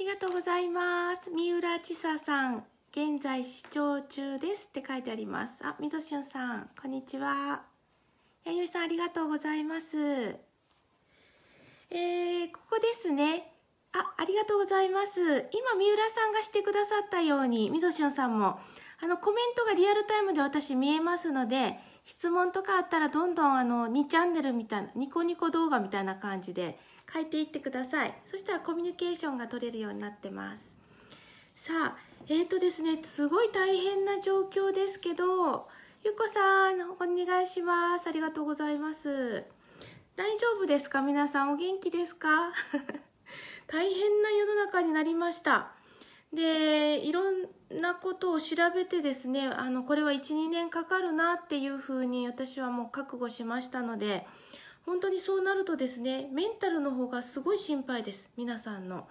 ありがとうございます。三浦千沙さん、現在視聴中ですって書いてあります。あ、みどしゅんさん、こんにちは。弥生さん、ありがとうございます。えー、ここですね。あ、ありがとうございます。今、三浦さんがしてくださったように、みどしゅんさんも、あの、コメントがリアルタイムで私見えますので、質問とかあったら、どんどん、あの、2チャンネルみたいな、ニコニコ動画みたいな感じで、変えていってくださいそしたらコミュニケーションが取れるようになってますさあえーとですねすごい大変な状況ですけどゆこさんお願いしますありがとうございます大丈夫ですか皆さんお元気ですか 大変な世の中になりましたでいろんなことを調べてですねあのこれは12年かかるなっていうふうに私はもう覚悟しましたので本当にそうなるとですねメンタルの方がすごい心配です皆さんの。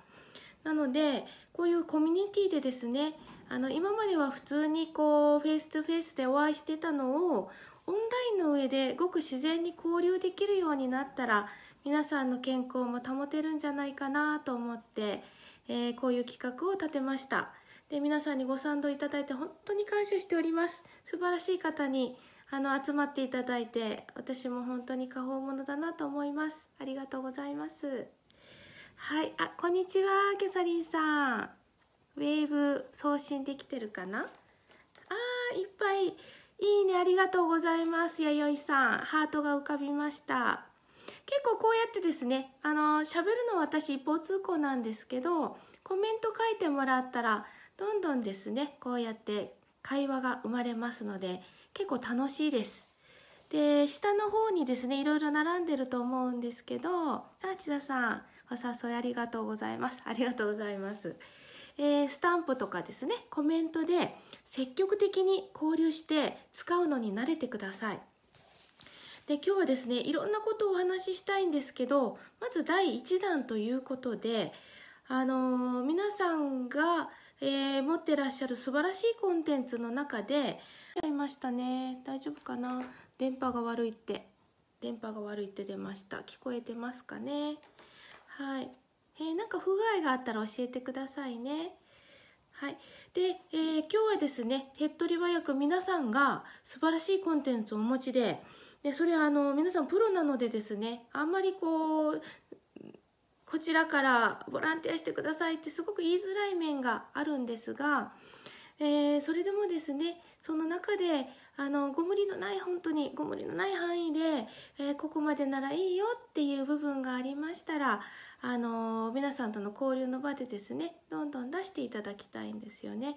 なのでこういうコミュニティでですねあの今までは普通にこうフェイス2フェイスでお会いしてたのをオンラインの上でごく自然に交流できるようになったら皆さんの健康も保てるんじゃないかなと思って、えー、こういう企画を立てましたで皆さんにご賛同いただいて本当に感謝しております素晴らしい方にあの集まっていただいて私も本当に過保者だなと思いますありがとうございますはいあこんにちはキャサリンさんウェーブ送信できてるかなあーいっぱいいいねありがとうございます弥生さんハートが浮かびました結構こうやってですねあの喋るの私一方通行なんですけどコメント書いてもらったらどんどんですねこうやって会話が生まれますので結構楽しいです。で下の方にですねいろいろ並んでると思うんですけどあ千田さんお誘いありがとうございますありがとうございます、えー、スタンプとかですねコメントで積極的に交流して使うのに慣れてくださいで今日はですねいろんなことをお話ししたいんですけどまず第1弾ということであのー、皆さんが、えー、持ってらっしゃる素晴らしいコンテンツの中でちゃいましたね大丈夫かな電波が悪いって電波が悪いって出ました聞こえてますかねはいえー、なんか不具合があったら教えてくださいねはい、で、えー、今日はですね手っ取り早く皆さんが素晴らしいコンテンツをお持ちででそれはあの皆さんプロなのでですねあんまりこうこちらからボランティアしてくださいってすごく言いづらい面があるんですがえー、それでもですねその中であのご無理のない本当にご無理のない範囲で、えー、ここまでならいいよっていう部分がありましたら、あの皆さんとの交流の場でですねどんどん出していただきたいんですよね。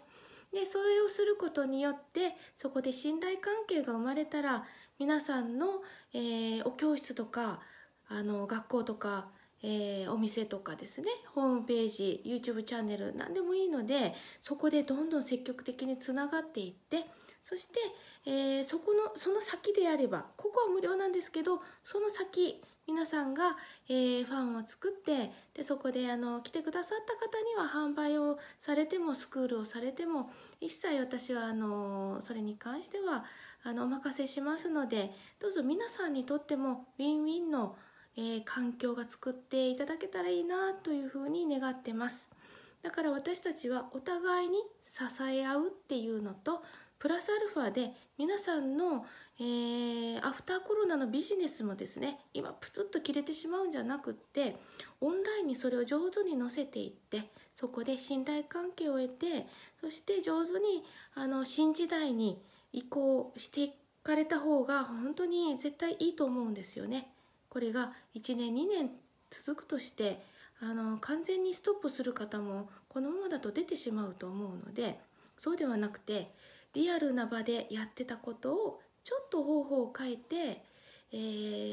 でそれをすることによってそこで信頼関係が生まれたら皆さんの、えー、お教室とかあの学校とかえー、お店とかですねホームページ YouTube チャンネル何でもいいのでそこでどんどん積極的につながっていってそして、えー、そこのその先であればここは無料なんですけどその先皆さんが、えー、ファンを作ってでそこであの来てくださった方には販売をされてもスクールをされても一切私はあのそれに関してはあのお任せしますのでどうぞ皆さんにとってもウィンウィンのえー、環境が作っていただけたらいいなというふうに願ってますだから私たちはお互いに支え合うっていうのとプラスアルファで皆さんの、えー、アフターコロナのビジネスもですね今プツッと切れてしまうんじゃなくってオンラインにそれを上手に載せていってそこで信頼関係を得てそして上手にあの新時代に移行していかれた方が本当に絶対いいと思うんですよね。これが1年2年続くとしてあの完全にストップする方もこのままだと出てしまうと思うのでそうではなくてリアルな場でやってたことをちょっと方法を変えて、え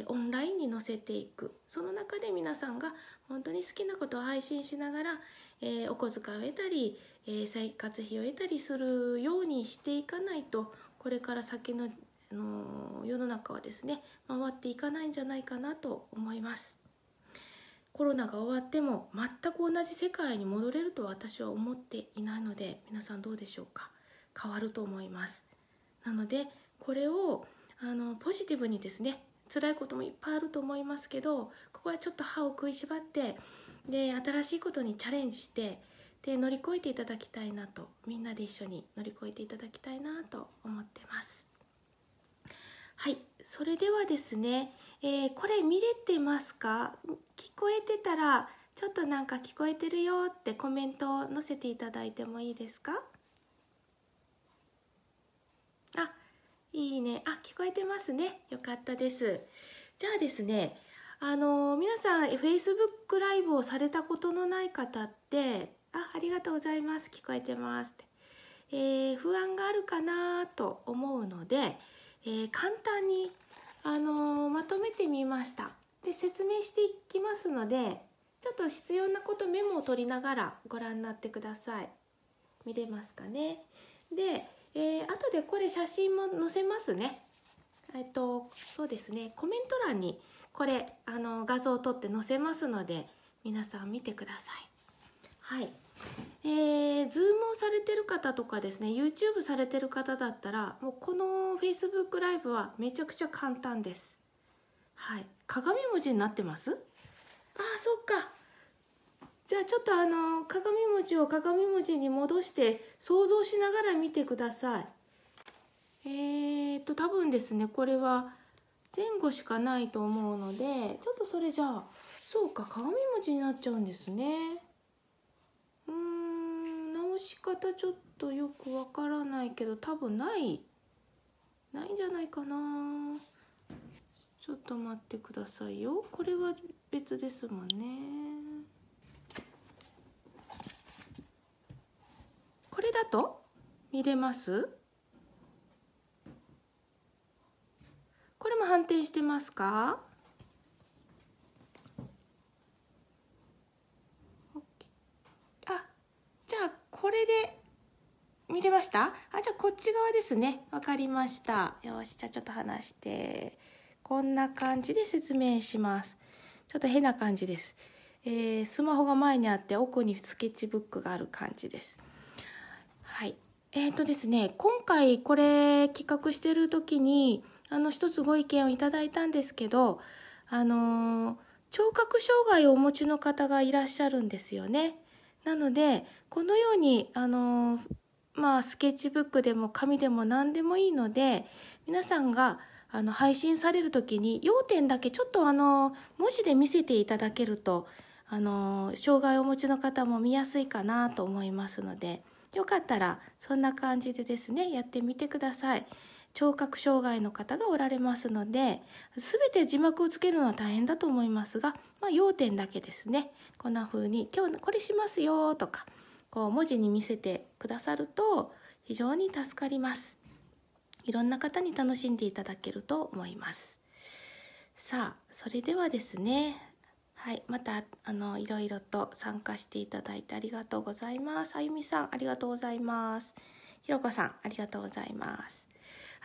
ー、オンラインに載せていくその中で皆さんが本当に好きなことを配信しながら、えー、お小遣いを得たり、えー、生活費を得たりするようにしていかないとこれから先のあの世の中はですね回っていかないんじゃないかなと思いますコロナが終わっても全く同じ世界に戻れると私は思っていないので皆さんどうでしょうか変わると思いますなのでこれをあのポジティブにですね辛いこともいっぱいあると思いますけどここはちょっと歯を食いしばってで新しいことにチャレンジしてで乗り越えていただきたいなとみんなで一緒に乗り越えていただきたいなと思ってます。はい、それではですね、えー、これ見れてますか聞こえてたらちょっとなんか聞こえてるよってコメントを載せていただいてもいいですかあいいねあ聞こえてますねよかったですじゃあですねあのー、皆さん Facebook ライブをされたことのない方ってあありがとうございます聞こえてますって、えー、不安があるかなと思うのでえー、簡単に、あのー、まとめてみましたで説明していきますのでちょっと必要なことメモを取りながらご覧になってください見れますかねで、えー、後でこれ写真も載せますねえっとそうですねコメント欄にこれあの画像を撮って載せますので皆さん見てくださいはいえー、ズームをされてる方とかですね YouTube されてる方だったらもうこの Facebook ライブはめちゃくちゃ簡単です。はい、鏡文字になってますあそっかじゃあちょっとあの鏡文字を鏡文字に戻して想像しながら見てください。えー、っと多分ですねこれは前後しかないと思うのでちょっとそれじゃあそうか鏡文字になっちゃうんですね。仕方ちょっとよくわからないけど多分ないないんじゃないかなちょっと待ってくださいよこれは別ですもんねこれだと見れますこれも反転してますかこれで見れましたあじゃあこっち側ですねわかりましたよしじゃあちょっと話してこんな感じで説明しますちょっと変な感じです、えー、スマホが前にあって奥にスケッチブックがある感じですはいえーとですね今回これ企画してる時にあの一つご意見をいただいたんですけどあのー、聴覚障害をお持ちの方がいらっしゃるんですよねなのでこのようにあのまあスケッチブックでも紙でも何でもいいので皆さんがあの配信される時に要点だけちょっとあの文字で見せていただけるとあの障害をお持ちの方も見やすいかなと思いますのでよかったらそんな感じでですねやってみてください。聴覚障害の方がおられますので全て字幕をつけるのは大変だと思いますが、まあ、要点だけですねこんな風に「今日これしますよ」とかこう文字に見せてくださると非常に助かります。いろんな方に楽しんでいただけると思います。さあそれではですねはい、またあのいろいろと参加していただいてありがとうございます。あゆみさんありがとうございます。ひろこさんありがとうございます。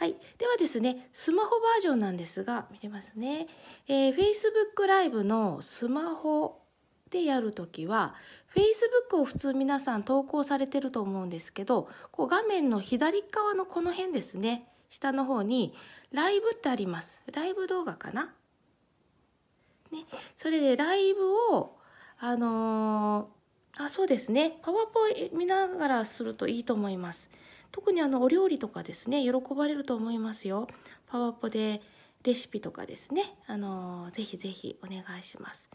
はい、ではですねスマホバージョンなんですが見れますね、えー、Facebook ライブのスマホでやるときは Facebook を普通皆さん投稿されてると思うんですけどこう画面の左側のこの辺ですね下の方にライブってありますライブ動画かなね、それでライブをあのー、あそうですねパワポ見ながらするといいと思います。特にあのお料理とかですね喜ばれると思いますよパワポでレシピとかですねあのぜひぜひお願いします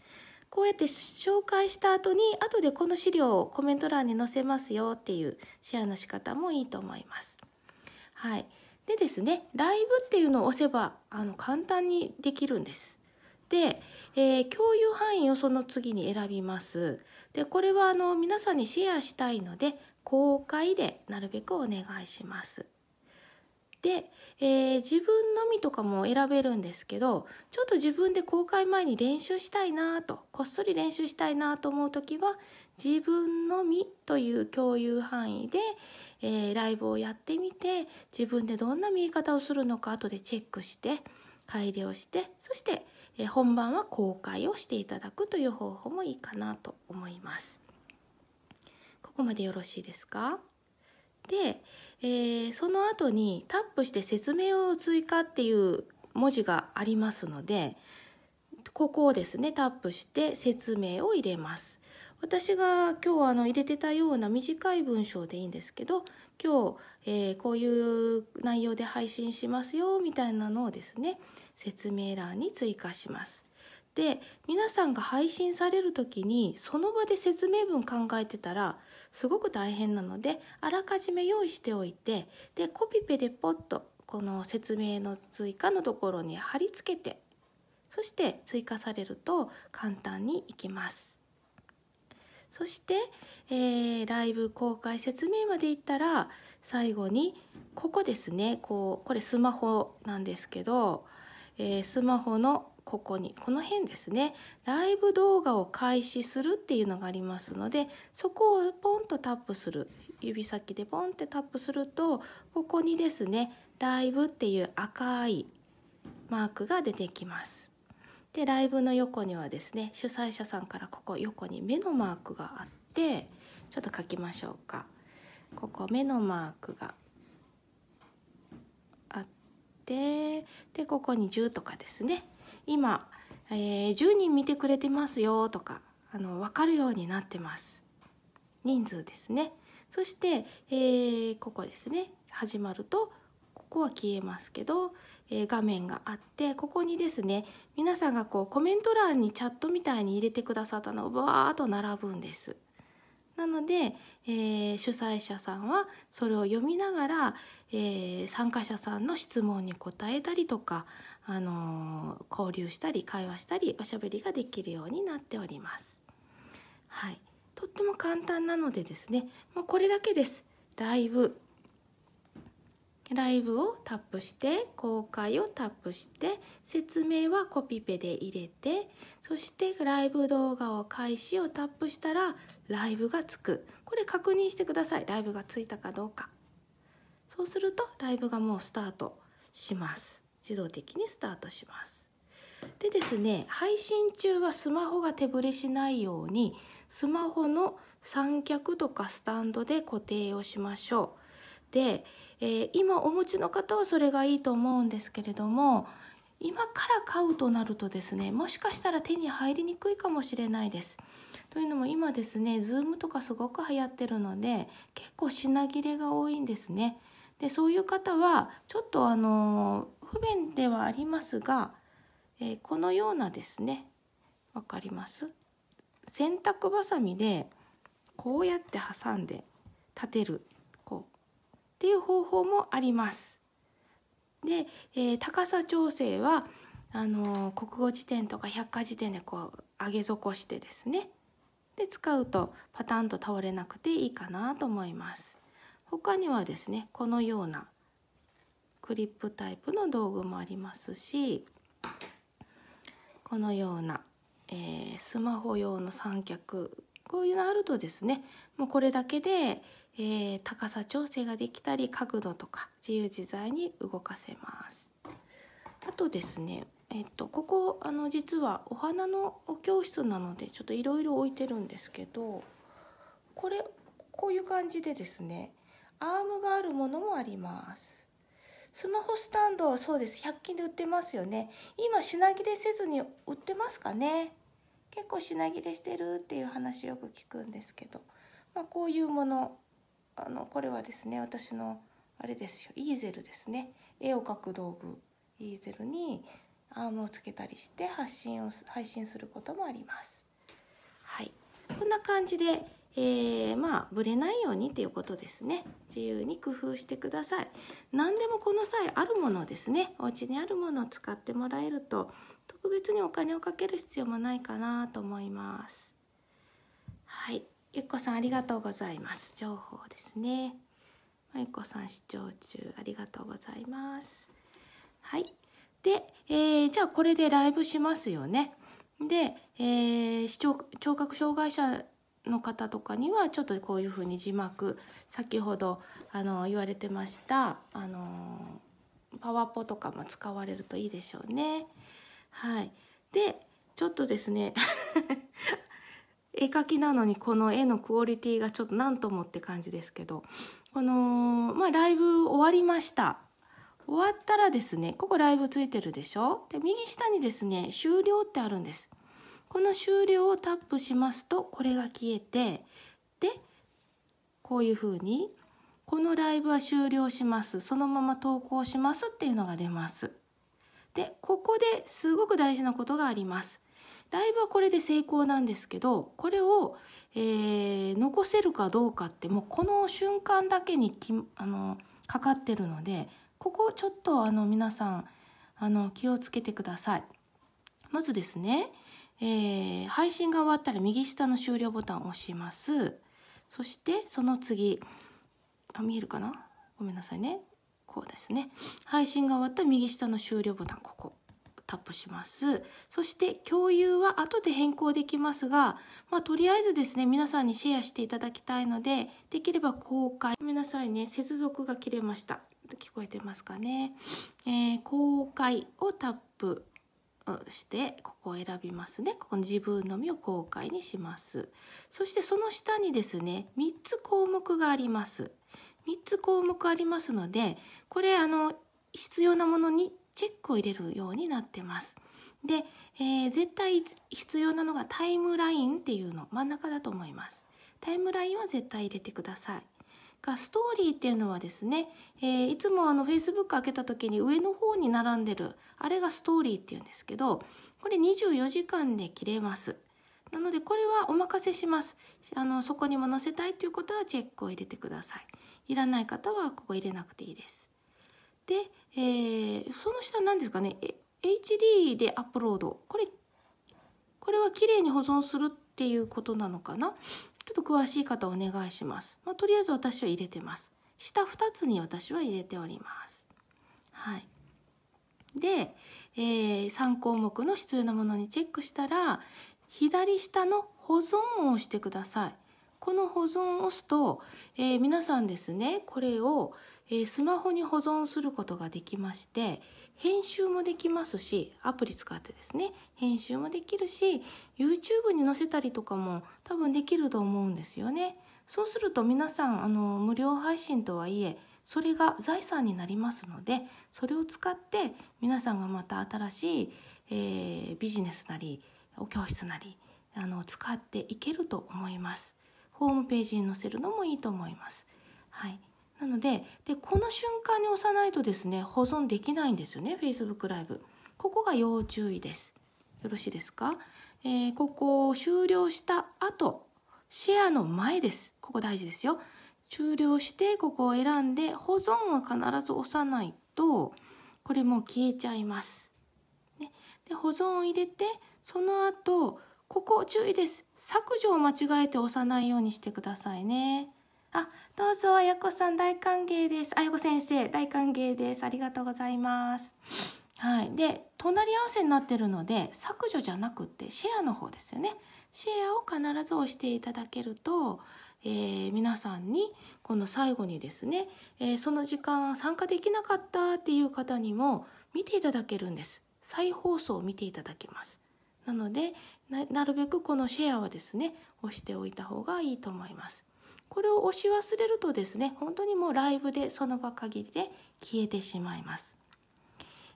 こうやって紹介した後に後でこの資料をコメント欄に載せますよっていうシェアの仕方もいいと思いますはいでですねライブっていうのを押せばあの簡単にできるんですで、えー、共有範囲をその次に選びますでこれはあの皆さんにシェアしたいので公開でなるべくお願いします。で、えー、自分のみとかも選べるんですけどちょっと自分で公開前に練習したいなとこっそり練習したいなと思う時は自分のみという共有範囲で、えー、ライブをやってみて自分でどんな見え方をするのか後でチェックして改良してそして、えー、本番は公開をしていただくという方法もいいかなと思います。ここまでよろしいですかで、えー、その後にタップして説明を追加っていう文字がありますのでここをですねタップして説明を入れます私が今日あの入れてたような短い文章でいいんですけど今日、えー、こういう内容で配信しますよみたいなのをですね説明欄に追加しますで皆さんが配信される時にその場で説明文考えてたらすごく大変なのであらかじめ用意しておいてでコピペでポッとこの説明の追加のところに貼り付けてそして追加されると簡単にいきます。そして、えー、ライブ公開説明までいったら最後にここですねこうこれスマホなんですけど、えー、スマホのここにこの辺ですねライブ動画を開始するっていうのがありますのでそこをポンとタップする指先でポンってタップするとここにですねライブっていう赤いマークが出てきます。でライブの横にはですね主催者さんからここ横に目のマークがあってちょっと書きましょうか。ここ目のマークがあってでここに10とかですね今、えー、10人見てくれてますよとかあの分かるようになってます人数ですねそして、えー、ここですね始まるとここは消えますけど、えー、画面があってここにですね皆さんがこうコメント欄にチャットみたいに入れてくださったのがバーっと並ぶんですなので、えー、主催者さんはそれを読みながら、えー、参加者さんの質問に答えたりとか、あのー、交流したり会話したりおしゃべりができるようになっております。はい、とっても簡単なのでですねもうこれだけです。ライブライブをタップして公開をタップして説明はコピペで入れてそしてライブ動画を開始をタップしたらライブがつくこれ確認してくださいライブがついたかどうかそうするとライブがもうスタートします自動的にスタートしますでですね配信中はスマホが手ぶれしないようにスマホの三脚とかスタンドで固定をしましょうで、えー、今お持ちの方はそれがいいと思うんですけれども今から買うとなるとですねもしかしたら手に入りにくいかもしれないですというのも今ですね Zoom とかすごく流行ってるので結構品切れが多いんですね。でそういう方はちょっとあの不便ではありますが、えー、このようなですねわかります洗濯バサミでこうやって挟んで立てるこうっていう方法もあります。で、えー、高さ調整はあのー、国語辞典とか百科事典でこう上げ底してですねで使うとパタンと倒れなくていいかなと思います他にはですねこのようなクリップタイプの道具もありますしこのような、えー、スマホ用の三脚こういうのあるとですねもうこれだけで、えー、高さ調整ができたり角度とか自由自在に動かせますあとですねえっと、ここあの実はお花のお教室なのでちょっといろいろ置いてるんですけどこれこういう感じでですねアームがあるものもありますスマホスタンドそうです100均で売ってますよね今品切れせずに売ってますかね結構品切れしてるっていう話よく聞くんですけど、まあ、こういうものあのこれはですね私のあれですよイーゼルですね絵を描く道具イーゼルにアームをつけたりして発信を配信することもあります。はい、こんな感じで、えー、まあブレないようにということですね。自由に工夫してください。何でもこの際あるものですね。お家にあるものを使ってもらえると特別にお金をかける必要もないかなと思います。はい、ゆっこさんありがとうございます。情報ですね。まゆこさん視聴中ありがとうございます。はい、で、えー、じゃあこれでライブしますよね。で、えー、視聴聴覚障害者の方とかにはちょっとこういうふうに字幕先ほどあの言われてましたあのパワポとかも使われるといいでしょうね。はい、でちょっとですね絵描きなのにこの絵のクオリティがちょっと何ともって感じですけどこの、まあ、ライブ終わりました終わったらですねここライブついてるでしょで右下にですね終了ってあるんですこの終了をタップしますとこれが消えてでこういうふうにこのライブは終了しますそのまま投稿しますっていうのが出ますでここですごく大事なことがありますライブはこれで成功なんですけどこれを、えー、残せるかどうかってもうこの瞬間だけにきあのかかってるのでここちょっとあの皆さんあの気をつけてください。まずですね、えー、配信が終わったら右下の終了ボタンを押します。そしてその次、あ見えるかなごめんなさいね。こうですね。配信が終わったら右下の終了ボタン、ここ。タップしますそして共有は後で変更できますが、まあ、とりあえずですね皆さんにシェアしていただきたいのでできれば公開ごめんなさいね接続が切れました聞こえてますかね、えー、公開をタップしてここを選びますねここの自分のみを公開にしますそしてその下にですね3つ項目があります3つ項目ありますのでこれあの必要なものにチェックを入れるようになってますで、えー、絶対必要なのがタイムラインっていうの真ん中だと思いますタイムラインは絶対入れてくださいがストーリーっていうのはですね、えー、いつもあのイスブック開けた時に上の方に並んでるあれがストーリーっていうんですけどこれ24時間で切れます。なのでこれはお任せします。あのそこにも載せたいということはチェックを入れてください。いらない方はここ入れなくていいです。で、えー、その下何ですかね HD でアップロードこれこれは綺麗に保存するっていうことなのかなちょっと詳しい方お願いします。まあ、とりあえず私は入れてます。下2つに私は入れております。はい。で、えー、3項目の必要なものにチェックしたら、左下の保存を押してください。この保存を押すと、えー、皆さんですね、これを、えー、スマホに保存することができまして、編集もできますしアプリ使ってですね編集もできるし YouTube に載せたりとかも多分できると思うんですよね。そうすると皆さんあの無料配信とはいえそれが財産になりますのでそれを使って皆さんがまた新しい、えー、ビジネスなりお教室なりあの使っていけると思います。ホームページに載せるのもいいと思います。はい、なのででこの瞬間に押さないとですね保存できないんですよね Facebook ライブここが要注意ですよろしいですか、えー、ここを終了した後シェアの前ですここ大事ですよ終了してここを選んで保存は必ず押さないとこれもう消えちゃいます、ね、で保存を入れてその後ここ注意です削除を間違えて押さないようにしてくださいねあ、どうぞ、あやこさん大歓迎です。あやこ先生、大歓迎です。ありがとうございます。はい。で、隣り合わせになってるので、削除じゃなくてシェアの方ですよね。シェアを必ず押していただけると、えー、皆さんにこの最後にですね、えー、その時間参加できなかったっていう方にも見ていただけるんです再放送を見ていただけますなのでなるべくこのシェアはですね押しておいた方がいいと思いますこれを押し忘れるとですね本当にもうライブでその場限りで消えてしまいます。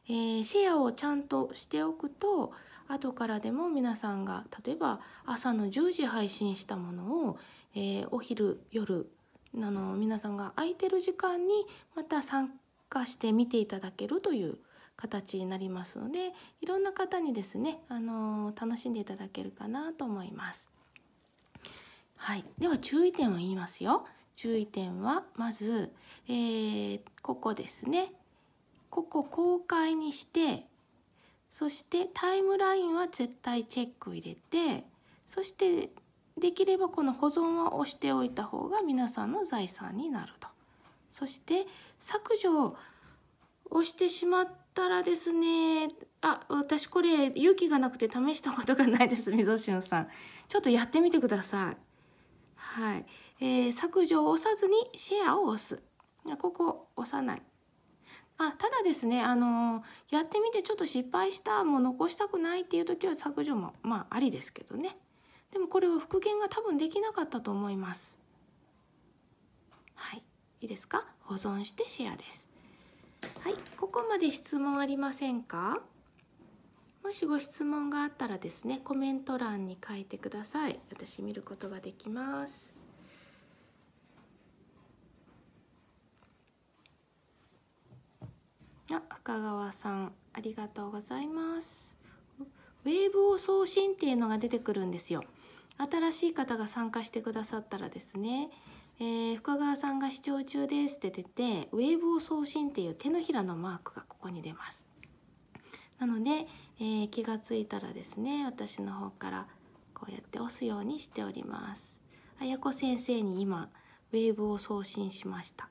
えー、シェアをちゃんとしておくと後からでも皆さんが例えば朝の10時配信したものを、えー、お昼夜あの皆さんが空いてる時間にまた参加して見ていただけるという形になりますのでいろんな方にですね、あの楽しんでいただけるかなと思います。はい、では注意点を言いますよ。注意点はまず、えー、ここですね。ここ公開にしてそしてタイムラインは絶対チェック入れてそしてできればこの保存は押しておいた方が皆さんの財産になると。そして削除をしてしまったらですねあ私これ勇気がなくて試したことがないですみぞしゅんさんちょっとやってみてください。はい、えー、削除を押さずにシェアを押すここ押さないあただですね、あのー、やってみてちょっと失敗したもう残したくないっていう時は削除もまあありですけどねでもこれは復元が多分できなかったと思いますはいいいですか保存してシェアですはいここまで質問ありませんかもしご質問があったらですねコメント欄に書いてください私見ることができますあ赤川さんありがとうございますウェーブを送信っていうのが出てくるんですよ新しい方が参加してくださったらですねえー、深川さんが視聴中ですって出てウェーブを送信っていう手のひらのマークがここに出ますなので、えー、気がついたらですね私の方からこうやって押すようにしておりますあやこ先生に今ウェーブを送信しました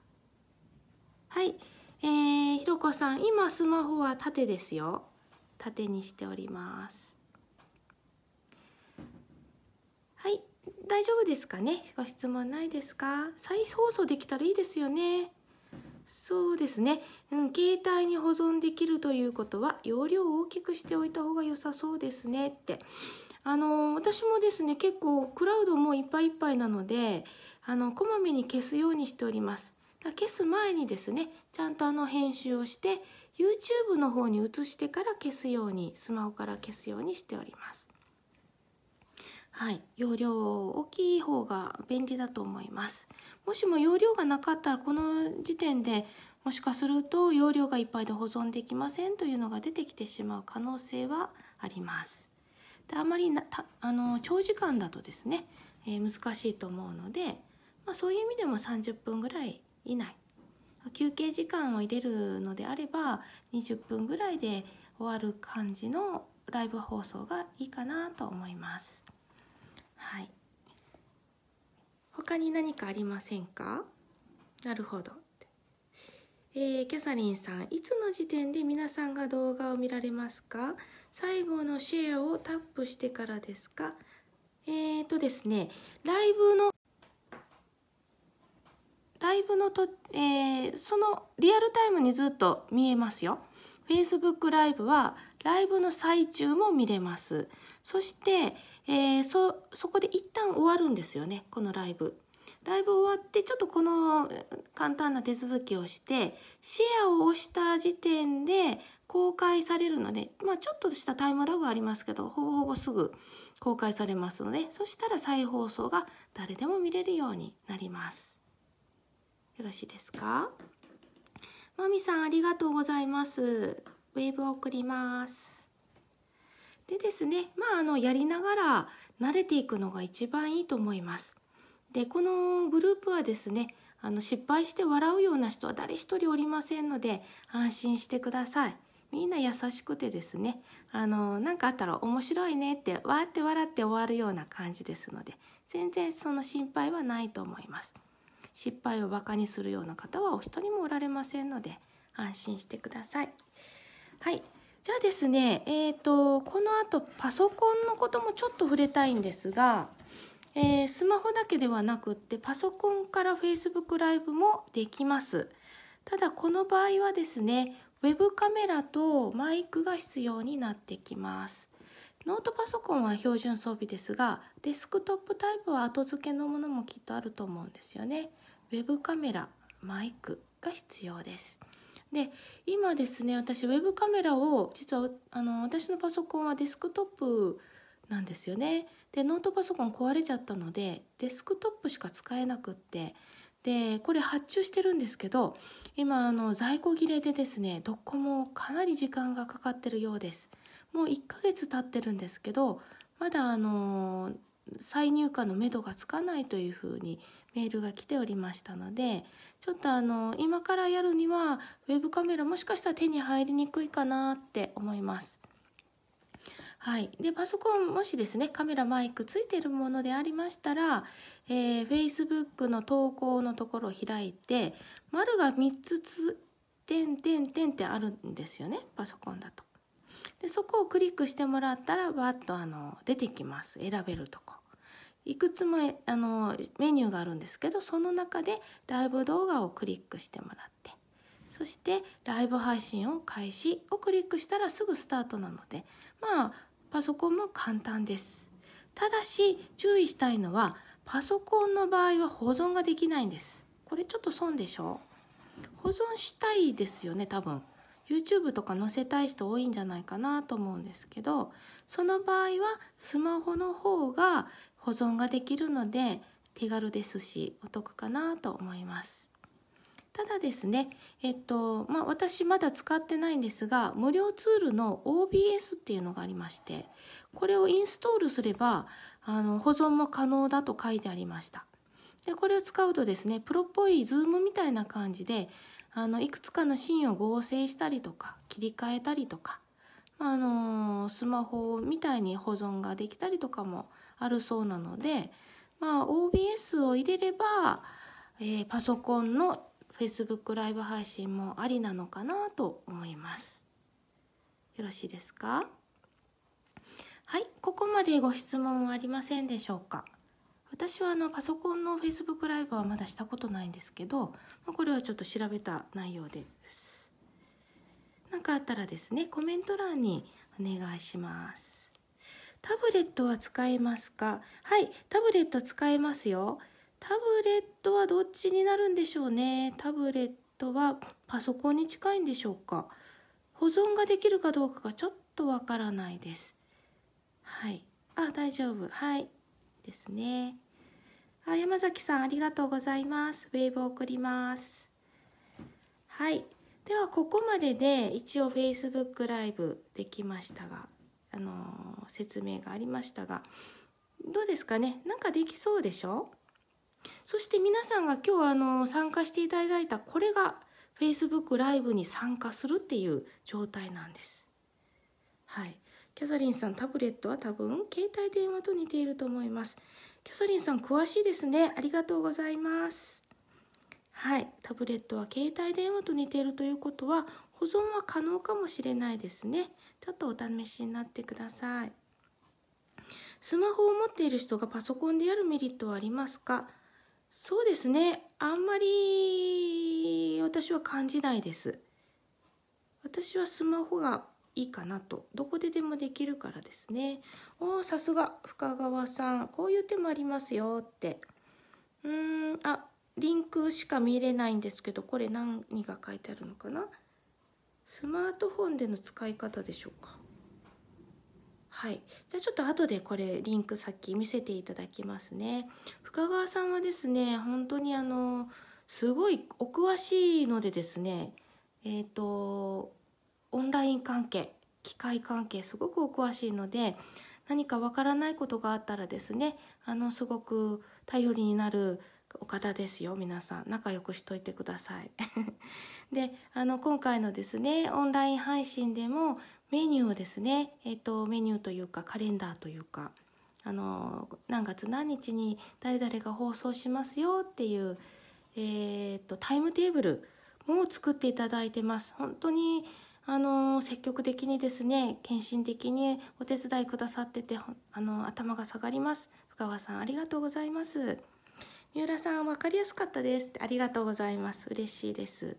はい、えー、ひろこさん今スマホは縦ですよ縦にしておりますはい大丈夫ですかねご質問ないですか再放送できたらいいですよねそうですね、うん、携帯に保存できるということは容量を大きくしておいた方が良さそうですねってあの私もですね結構クラウドもいっぱいいっぱいなのであのこまめに消すようにしております。消す前にですねちゃんとあの編集をして YouTube の方に移してから消すようにスマホから消すようにしております。はい、容量大きい方が便利だと思いますもしも容量がなかったらこの時点でもしかすると容量がいっぱいで保存できませんというのが出てきてしまう可能性はありますであまりなあの長時間だとですね、えー、難しいと思うので、まあ、そういう意味でも30分ぐらい以内休憩時間を入れるのであれば20分ぐらいで終わる感じのライブ放送がいいかなと思います。はい他に何かありませんかなるほど、えー、キャサリンさんいつの時点で皆さんが動画を見られますか最後のシェアをタップしてからですかえっ、ー、とですねライブのライブのと、えー、そのリアルタイムにずっと見えますよ Facebook ライブはライブの最中も見れますそしてえー、そそこで一旦終わるんですよねこのライブ。ライブ終わってちょっとこの簡単な手続きをしてシェアを押した時点で公開されるので、まあ、ちょっとしたタイムラグありますけどほぼほぼすぐ公開されますのでそしたら再放送が誰でも見れるようになります。よろしいですかまみさんありがとうございます。ウェーブ送ります。でですねまああのやりながら慣れていくのが一番いいと思います。でこのグループはですねあの失敗して笑うような人は誰一人おりませんので安心してください。みんな優しくてですねあのかあったら面白いねってわーって笑って終わるような感じですので全然その心配はないと思います失敗をバカにするような方はお一人もおられませんので安心してくださいはいじゃあですね、えーと、このあとパソコンのこともちょっと触れたいんですが、えー、スマホだけではなくってパソコンから Facebook ライブもできます。ただこの場合はですねウェブカメラとマイクが必要になってきます。ノートパソコンは標準装備ですがデスクトップタイプは後付けのものもきっとあると思うんですよね。ウェブカメラマイクが必要です。で今ですね私ウェブカメラを実はあの私のパソコンはデスクトップなんですよねでノートパソコン壊れちゃったのでデスクトップしか使えなくってでこれ発注してるんですけど今あの在庫切れでですねどこもかなり時間がかかってるようですもう1ヶ月経ってるんですけどまだあの再入荷のめどがつかないというふうにメールが来ておりましたのでちょっとあの今からやるにはウェブカメラもしかしたら手に入りにくいかなって思います。はい、でパソコンもしですねカメラマイクついてるものでありましたら、えー、Facebook の投稿のところを開いて丸が3つつ点点点ってあるんですよねパソコンだと。でそこをクリックしてもらったらバッとあの出てきます選べるとこ。いくつもあのメニューがあるんですけどその中でライブ動画をクリックしてもらってそしてライブ配信を開始をクリックしたらすぐスタートなのでまあパソコンも簡単ですただし注意したいのはパソコンの場合は保存ができないんですこれちょっと損でしょ保存したいですよね多分 YouTube とか載せたい人多いんじゃないかなと思うんですけどその場合はスマホの方が保存ができるので手軽ですしお得かなと思います。ただですね、えっとまあ、私まだ使ってないんですが無料ツールの OBS っていうのがありましてこれをインストールすればあの保存も可能だと書いてありましたでこれを使うとですねプロっぽいズームみたいな感じであのいくつかのシーンを合成したりとか切り替えたりとか、あのスマホみたいに保存ができたりとかもあるそうなので、まあ、OBS を入れれば、えー、パソコンの Facebook ライブ配信もありなのかなと思います。よろしいですかはい、ここまでご質問はありませんでしょうか私はあのパソコンの Facebook ライブはまだしたことないんですけど、まあ、これはちょっと調べた内容です。何かあったらですねコメント欄にお願いします。タブレットは使えますかはいタブレット使えますよタブレットはどっちになるんでしょうねタブレットはパソコンに近いんでしょうか保存ができるかどうかがちょっとわからないですはいあ大丈夫はいですねあ山崎さんありがとうございますウェーブ送りますはいではここまでで一応 Facebook ライブできましたがあのー、説明がありましたがどうですかねなんかできそうでしょそして皆さんが今日あの参加していただいたこれが Facebook ライブに参加するっていう状態なんです。はい、キャサリンさんタブレットは多分携帯電話と似ていると思います。キャサリンさん詳しいですね。ありがとうございます。はい、タブレットは携帯電話と似ているということは保存は可能かもしれないですねちょっとお試しになってくださいスマホを持っている人がパソコンでやるメリットはありますかそうですねあんまり私は感じないです私はスマホがいいかなとどこででもできるからですねおおさすが深川さんこういう手もありますよってうーんあリンクしか見れないんですけどこれ何が書いてあるのかなスマートフォンでの使い方でしょうかはいじゃあちょっと後でこれリンクさっき見せていただきますね深川さんはですね本当にあのすごいお詳しいのでですねえっ、ー、とオンライン関係機械関係すごくお詳しいので何かわからないことがあったらですねあのすごく頼りになるお方ですよ皆さん仲良くしといてください であの今回のですねオンライン配信でもメニューをですね、えっと、メニューというかカレンダーというかあの何月何日に誰々が放送しますよっていう、えー、っとタイムテーブルも作っていただいてます。本当にあの積極的にですね献身的にお手伝いくださっててあの頭が下がります深川さんありがとうございます。三浦さん分かりやすかったですありがとうございます嬉しいです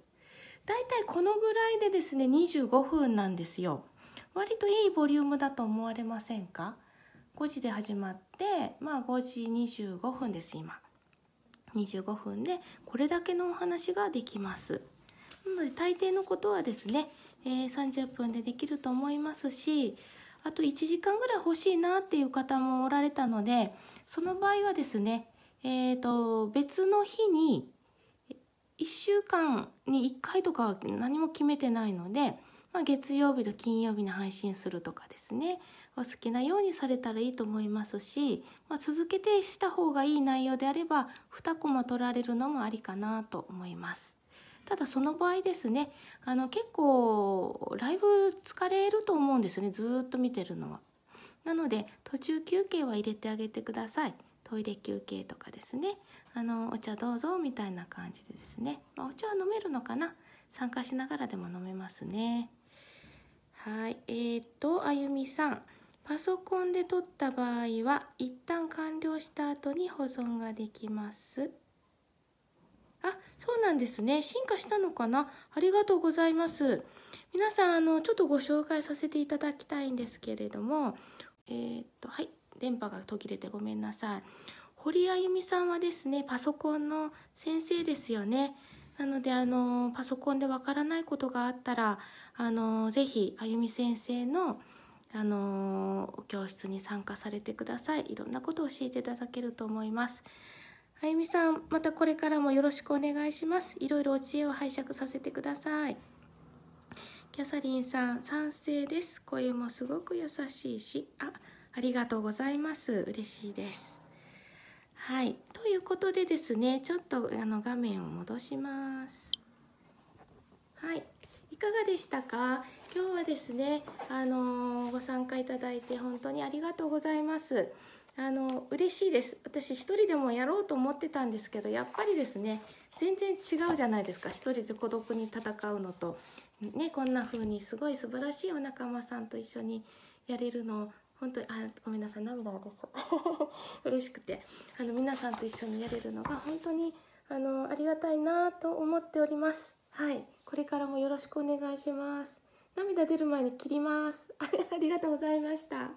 だいたいこのぐらいでですね25分なんですよ割といいボリュームだと思われませんか5時で始まってまあ5時25分です今25分でこれだけのお話ができますなので大抵のことはですね、えー、30分でできると思いますしあと1時間ぐらい欲しいなっていう方もおられたのでその場合はですねえーと、別の日に1週間に1回とかは何も決めてないので、まあ、月曜日と金曜日に配信するとかですねお好きなようにされたらいいと思いますし、まあ、続けてした方がいい内容であれば2コマ取られるのもありかなと思います。ただその場合ですねあの結構ライブ疲れると思うんですねずっと見てるのは。なので途中休憩は入れてあげてください。トイレ休憩とかですねあのお茶どうぞみたいな感じでですね、まあ、お茶は飲めるのかな参加しながらでも飲めますねはいえー、とあゆみさんパソコンで撮った場合は一旦完了した後に保存ができますあそうなんですね進化したのかなありがとうございます皆さんあのちょっとご紹介させていただきたいんですけれどもえー、っとはい電波が途切れてごめんなさい堀あゆみさんはですねパソコンの先生ですよねなのであのパソコンでわからないことがあったらあのぜひあゆみ先生のあの教室に参加されてくださいいろんなことを教えていただけると思いますあゆみさんまたこれからもよろしくお願いしますいろいろお知恵を拝借させてくださいキャサリンさん賛成です声もすごく優しいしあありがとうございます。嬉しいです。はい。ということでですね、ちょっとあの画面を戻します。はい。いかがでしたか今日はですね、あのー、ご参加いただいて本当にありがとうございます。あの嬉しいです私一人でもやろうと思ってたんですけどやっぱりですね全然違うじゃないですか一人で孤独に戦うのと、ね、こんな風にすごい素晴らしいお仲間さんと一緒にやれるの本当にあごめんなさい涙が出そう 嬉しくてあの皆さんと一緒にやれるのが本当にあのありがたいなと思っておりますはいこれからもよろしくお願いします涙出る前に切りますありがとうございました